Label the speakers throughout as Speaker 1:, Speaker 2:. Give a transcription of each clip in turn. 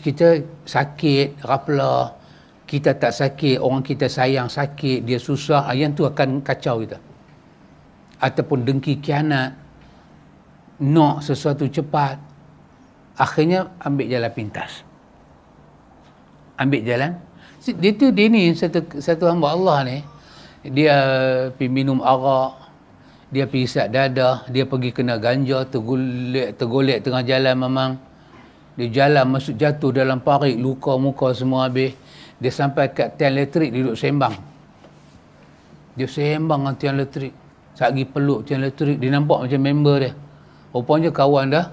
Speaker 1: kita sakit, rapla, kita tak sakit, orang kita sayang sakit, dia susah, ah, yang tu akan kacau kita. Ataupun dengki kianat, nak sesuatu cepat, akhirnya ambil jalan pintas. Ambil jalan. Dia tu dia ni, satu, satu hamba Allah ni, dia pergi minum arak, dia pergi isap dadah, dia pergi kena ganja, tergolek, tergolek tengah jalan memang. Dia jalan masuk jatuh dalam parit, luka muka semua habis. Dia sampai kat tiang elektrik, dia duduk sembang. Dia sembang dengan tiang elektrik. Saat pergi peluk tiang elektrik, dia nampak macam member dia. Rupanya kawan dah.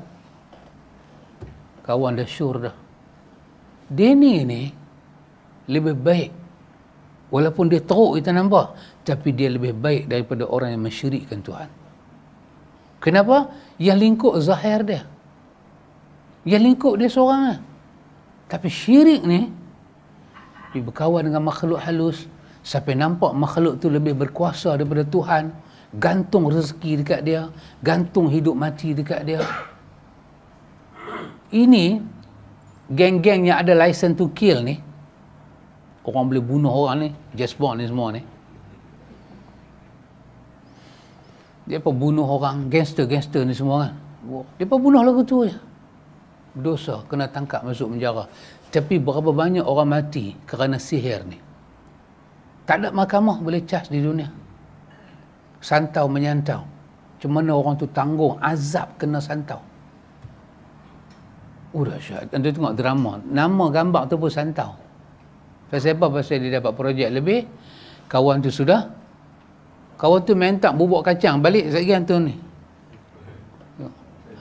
Speaker 1: Kawan dah syur dah. Denny ni lebih baik. Walaupun dia teruk kita nampak. Tapi dia lebih baik daripada orang yang mensyirikkan Tuhan. Kenapa? Yang lingkup zahir dia yang lingkup dia seorang lah. Tapi syirik ni, dia berkawan dengan makhluk halus, sampai nampak makhluk tu lebih berkuasa daripada Tuhan, gantung rezeki dekat dia, gantung hidup mati dekat dia. Ini, geng-geng yang ada license to kill ni, orang boleh bunuh orang ni, just born ni semua ni. Dia pun bunuh orang, gangster-gangster ni semua kan. Dia pun bunuh lagu tu je. Ya dosa kena tangkap masuk penjara tapi berapa banyak orang mati kerana sihir ni tak ada mahkamah boleh cas di dunia santau menyantau macam mana orang tu tanggung azab kena santau Udah oh, syat. Anda tengok drama. Nama gambar tu pun santau. Pasal apa? Pasal dia dapat projek lebih. Kawan tu sudah. Kawan tu main tak bubuk kacang. Balik sekejap tu ni.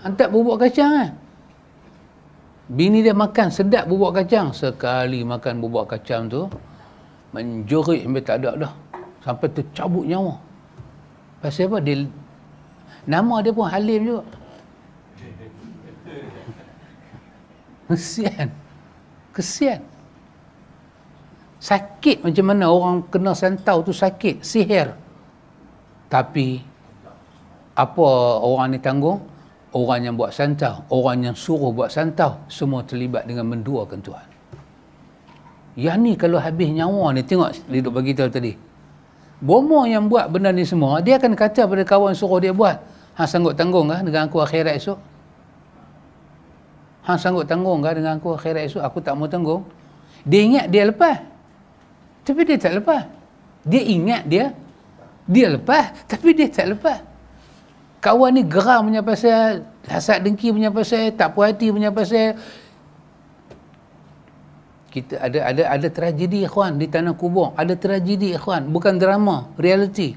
Speaker 1: Hantar bubuk kacang kan? Eh? Bini dia makan sedap bubuk kacang. Sekali makan bubuk kacang tu, menjurit sampai tak ada dah. Sampai tercabut nyawa. Pasal apa? Dia, nama dia pun Halim juga. Kesian. Kesian. Sakit macam mana orang kena santau tu sakit. Sihir. Tapi, apa orang ni tanggung? orang yang buat santau, orang yang suruh buat santau, semua terlibat dengan menduakan Tuhan. Yang ni kalau habis nyawa ni, tengok dia duduk bagi tahu tadi. Bomo yang buat benda ni semua, dia akan kata pada kawan suruh dia buat. Hang sanggup tanggung kah dengan aku akhirat esok? Hang sanggup tanggung kah dengan aku akhirat esok? Aku tak mau tanggung. Dia ingat dia lepas. Tapi dia tak lepas. Dia ingat dia dia lepas, tapi dia tak lepas kawan ni geram punya pasal hasad dengki punya pasal tak puas hati punya pasal kita ada ada ada tragedi ikhwan di tanah kubur ada tragedi ikhwan bukan drama reality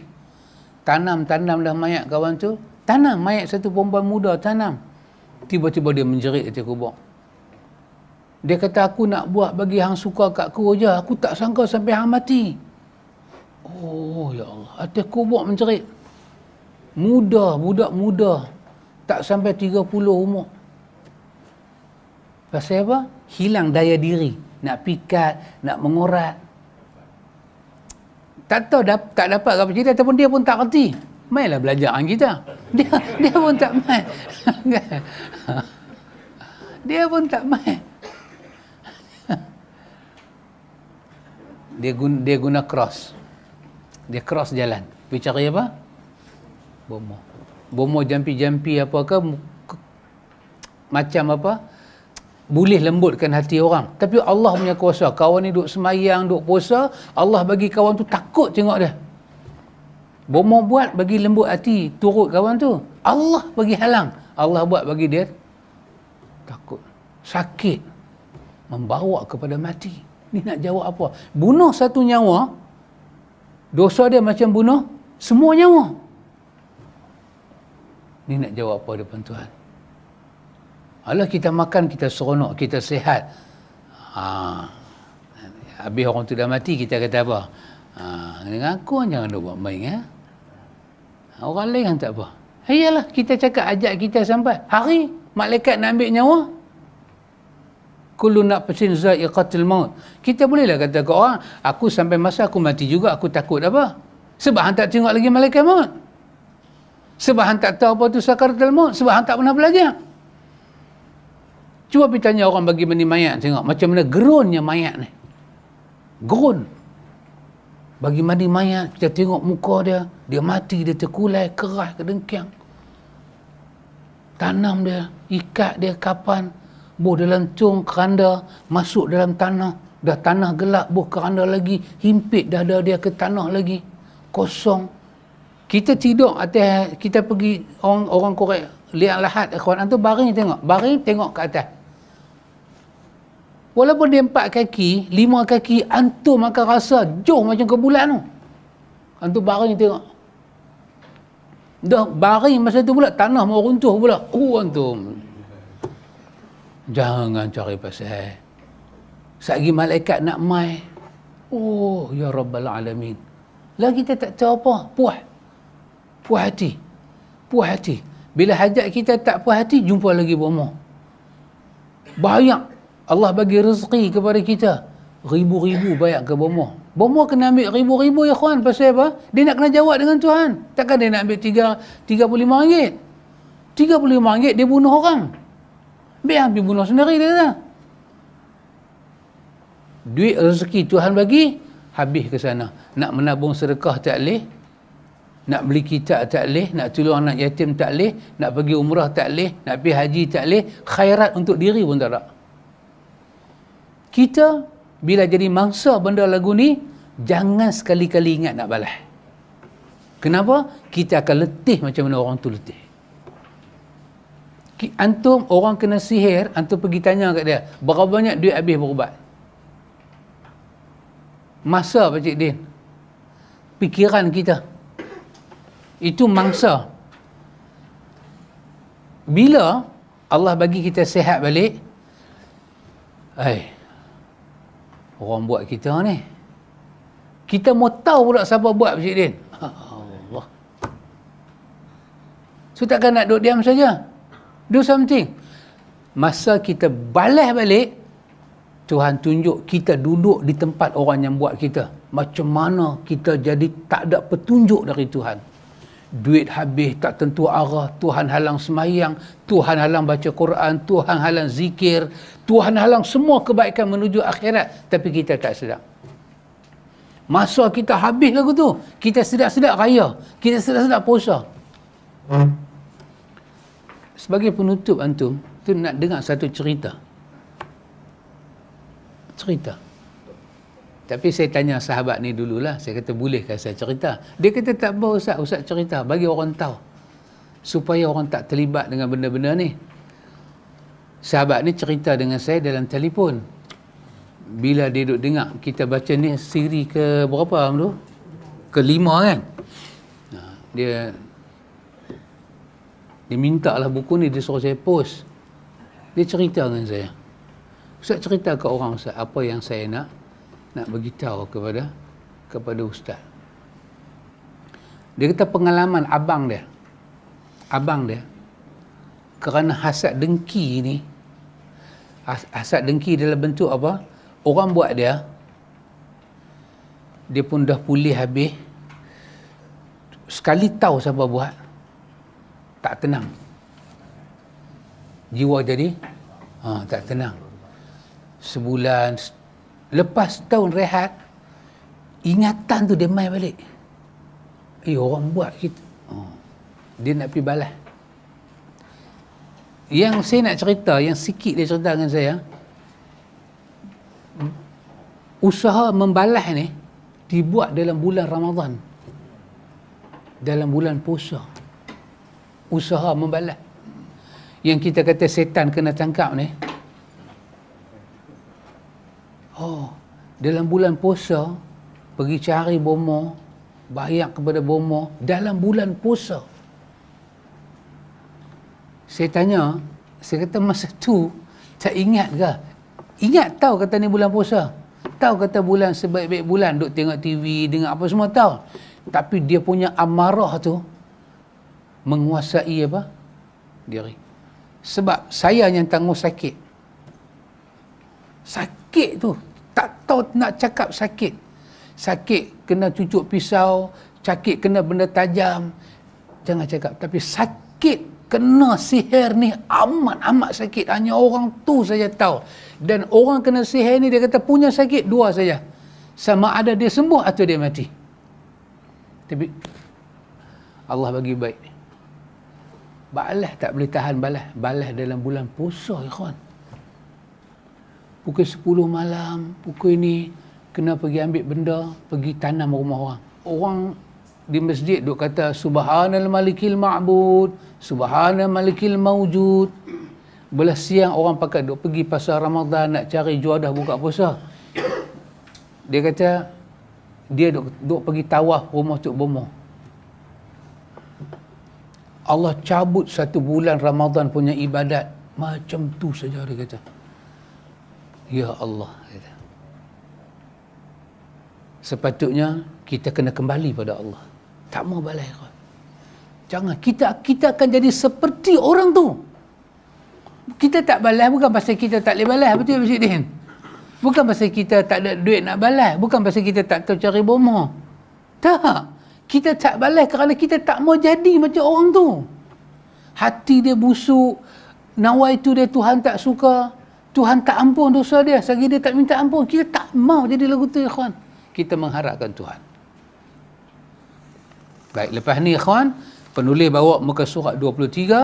Speaker 1: tanam tanam dah mayat kawan tu tanam mayat satu perempuan muda tanam tiba-tiba dia menjerit di kubur dia kata aku nak buat bagi hang suka kat aku aja aku tak sangka sampai hang mati oh ya Allah atas kubur menjerit muda, muda-muda. Tak sampai 30 umur. Pasal apa? Hilang daya diri. Nak pikat, nak mengorat. Tak tahu dap, tak dapat apa cerita ataupun dia pun tak reti. Mainlah belajar dengan kita. Dia, dia pun tak main. dia pun tak main. dia guna, dia guna cross. Dia cross jalan. Pergi cari apa? bomo bomo jampi-jampi apa ke macam apa boleh lembutkan hati orang tapi Allah punya kuasa kawan ni duk semayang duk puasa Allah bagi kawan tu takut tengok dia bomo buat bagi lembut hati turut kawan tu Allah bagi halang Allah buat bagi dia takut sakit membawa kepada mati ni nak jawab apa bunuh satu nyawa dosa dia macam bunuh semua nyawa Ni nak jawab apa depan Tuhan? Allah kita makan, kita seronok, kita sihat. Ha. Habis orang tu dah mati, kita kata apa? Ha. Dengan aku jangan buat main. Ya? Orang lain kan tak apa. Ayalah, eh, kita cakap ajak kita sampai. Hari, malaikat nak ambil nyawa. Kulu nak pesin za'iqatil maut. Kita bolehlah kata ke orang, aku sampai masa aku mati juga, aku takut apa? Sebab hantar tak tengok lagi malaikat maut. Sebab hang tak tahu apa tu sakaratul maut, sebab hang tak pernah belajar. Cuba pergi tanya orang bagi mandi mayat tengok macam mana gerunnya mayat ni. Gerun. Bagi mandi mayat, kita tengok muka dia, dia mati, dia terkulai, kerah, kedengkiang. Tanam dia, ikat dia kapan, boh dia cung keranda, masuk dalam tanah, dah tanah gelap, boh keranda lagi, himpit dada dia ke tanah lagi, kosong, kita tidur atas kita pergi orang orang korek liang lahat ikhwan antum baring tengok baring tengok ke atas walaupun dia empat kaki lima kaki antu akan rasa jauh macam ke bulan tu antu baring tengok dah baring masa tu pula tanah mau runtuh pula oh antum jangan cari pasal Sagi malaikat nak mai oh ya rabbal alamin lagi kita tak tahu apa puas puas hati puas hati bila hajat kita tak puas hati jumpa lagi bomoh banyak Allah bagi rezeki kepada kita ribu-ribu banyak ke bomoh bomoh kena ambil ribu-ribu ya kawan pasal apa dia nak kena jawab dengan Tuhan takkan dia nak ambil tiga, tiga puluh lima ringgit tiga puluh lima ringgit dia bunuh orang ambil ambil bunuh sendiri dia kata duit rezeki Tuhan bagi habis ke sana nak menabung sedekah tak boleh nak beli kitab tak leh, nak tolong anak yatim tak leh, nak pergi umrah tak leh, nak pergi haji tak leh, khairat untuk diri pun tak ada. Kita bila jadi mangsa benda lagu ni, jangan sekali-kali ingat nak balas. Kenapa? Kita akan letih macam mana orang tu letih. Antum orang kena sihir, antum pergi tanya kat dia, berapa banyak duit habis berubat? Masa Pakcik Din, pikiran kita, itu mangsa bila Allah bagi kita sehat balik hey, eh, orang buat kita ni kita mau tahu pula siapa buat Pak Din Allah so takkan nak duduk diam saja do something masa kita balas balik Tuhan tunjuk kita duduk di tempat orang yang buat kita macam mana kita jadi tak ada petunjuk dari Tuhan duit habis tak tentu arah Tuhan halang semayang Tuhan halang baca Quran Tuhan halang zikir Tuhan halang semua kebaikan menuju akhirat tapi kita tak sedap. masa kita habis lagu tu kita sedap-sedap raya kita sedap-sedap puasa sebagai penutup antum tu nak dengar satu cerita cerita tapi saya tanya sahabat ni dululah. Saya kata bolehkah saya cerita? Dia kata tak apa Ustaz. Ustaz cerita bagi orang tahu. Supaya orang tak terlibat dengan benda-benda ni. Sahabat ni cerita dengan saya dalam telefon. Bila dia duduk dengar kita baca ni siri ke berapa am tu? Kelima kan? Ha, dia dia minta lah buku ni dia suruh saya post. Dia cerita dengan saya. Ustaz cerita ke orang Ustaz apa yang saya nak nak beritahu kepada kepada ustaz. Dia kata pengalaman abang dia. Abang dia kerana hasad dengki ni hasad dengki dalam bentuk apa? Orang buat dia dia pun dah pulih habis sekali tahu siapa buat tak tenang jiwa jadi ha, tak tenang sebulan lepas tahun rehat ingatan tu dia main balik eh orang buat kita oh. dia nak pergi balas yang saya nak cerita yang sikit dia cerita dengan saya usaha membalas ni dibuat dalam bulan Ramadan dalam bulan puasa usaha membalas yang kita kata setan kena tangkap ni Oh, dalam bulan puasa pergi cari bomo, bayar kepada bomo dalam bulan puasa. Saya tanya, saya kata masa tu tak ingat ke? Ingat tahu kata ni bulan puasa. Tahu kata bulan sebaik-baik bulan duk tengok TV, dengar apa semua tahu. Tapi dia punya amarah tu menguasai apa? Diri. Sebab saya yang tanggung sakit. Sakit sakit tu. Tak tahu nak cakap sakit. Sakit kena cucuk pisau, sakit kena benda tajam. Jangan cakap. Tapi sakit kena sihir ni amat-amat sakit. Hanya orang tu saja tahu. Dan orang kena sihir ni dia kata punya sakit dua saja. Sama ada dia sembuh atau dia mati. Tapi Allah bagi baik. Balas tak boleh tahan balas. Balas dalam bulan puasa, ikhwan. Ya pukul 10 malam, pukul ini kena pergi ambil benda, pergi tanam rumah orang. Orang di masjid duk kata subhanal malikil ma'bud, subhanal malikil maujud. Belah siang orang pakai duk pergi pasar Ramadan nak cari juadah buka puasa. Dia kata dia duk, duk pergi tawaf rumah Cuk Bomo. Allah cabut satu bulan Ramadan punya ibadat macam tu saja dia kata. Ya Allah Sepatutnya kita kena kembali pada Allah Tak mau balai kau Jangan kita kita akan jadi seperti orang tu Kita tak balai bukan pasal kita tak boleh balai Betul Masjid Din? Bukan pasal kita tak ada duit nak balai Bukan pasal kita tak tahu cari bomba Tak Kita tak balai kerana kita tak mau jadi macam orang tu Hati dia busuk Nawai tu dia Tuhan tak suka. Tuhan tak ampun dosa dia. Selagi dia tak minta ampun, kita tak mau jadi lagu tu, ikhwan. Kita mengharapkan Tuhan. Baik, lepas ni, ikhwan, penulis bawa muka surat 23.